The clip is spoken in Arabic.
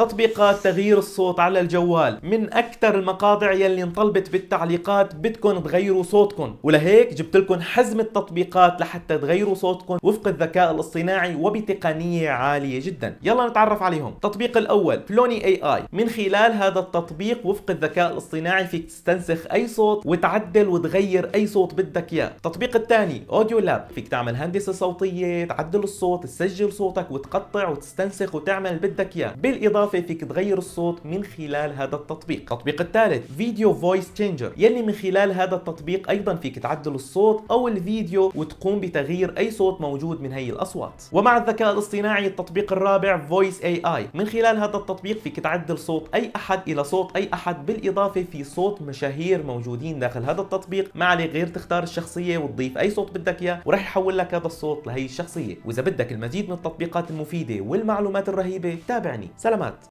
تطبيقات تغيير الصوت على الجوال من اكثر المقاطع يلي انطلبت بالتعليقات بدكم تغيروا صوتكم ولهيك جبت لكم حزمة تطبيقات لحتى تغيروا صوتكم وفق الذكاء الاصطناعي وبتقنية عالية جدا يلا نتعرف عليهم التطبيق الاول فلوني اي اي من خلال هذا التطبيق وفق الذكاء الاصطناعي فيك تستنسخ اي صوت وتعدل وتغير اي صوت بدك اياه التطبيق الثاني اوديو لاب فيك تعمل هندسة صوتية تعدل الصوت تسجل صوتك وتقطع وتستنسخ وتعمل بدك اياه بالاضافة بالاضافه فيك تغير الصوت من خلال هذا التطبيق التطبيق الثالث فيديو فويس تشينجر يلي من خلال هذا التطبيق ايضا فيك تعدل الصوت او الفيديو وتقوم بتغيير اي صوت موجود من هي الاصوات ومع الذكاء الاصطناعي التطبيق الرابع فويس اي اي من خلال هذا التطبيق فيك تعدل صوت اي احد الى صوت اي احد بالاضافه في صوت مشاهير موجودين داخل هذا التطبيق ما عليك غير تختار الشخصيه وتضيف اي صوت بدك اياه وراح يحول لك هذا الصوت لهي الشخصيه واذا بدك المزيد من التطبيقات المفيده والمعلومات الرهيبه تابعني سلامات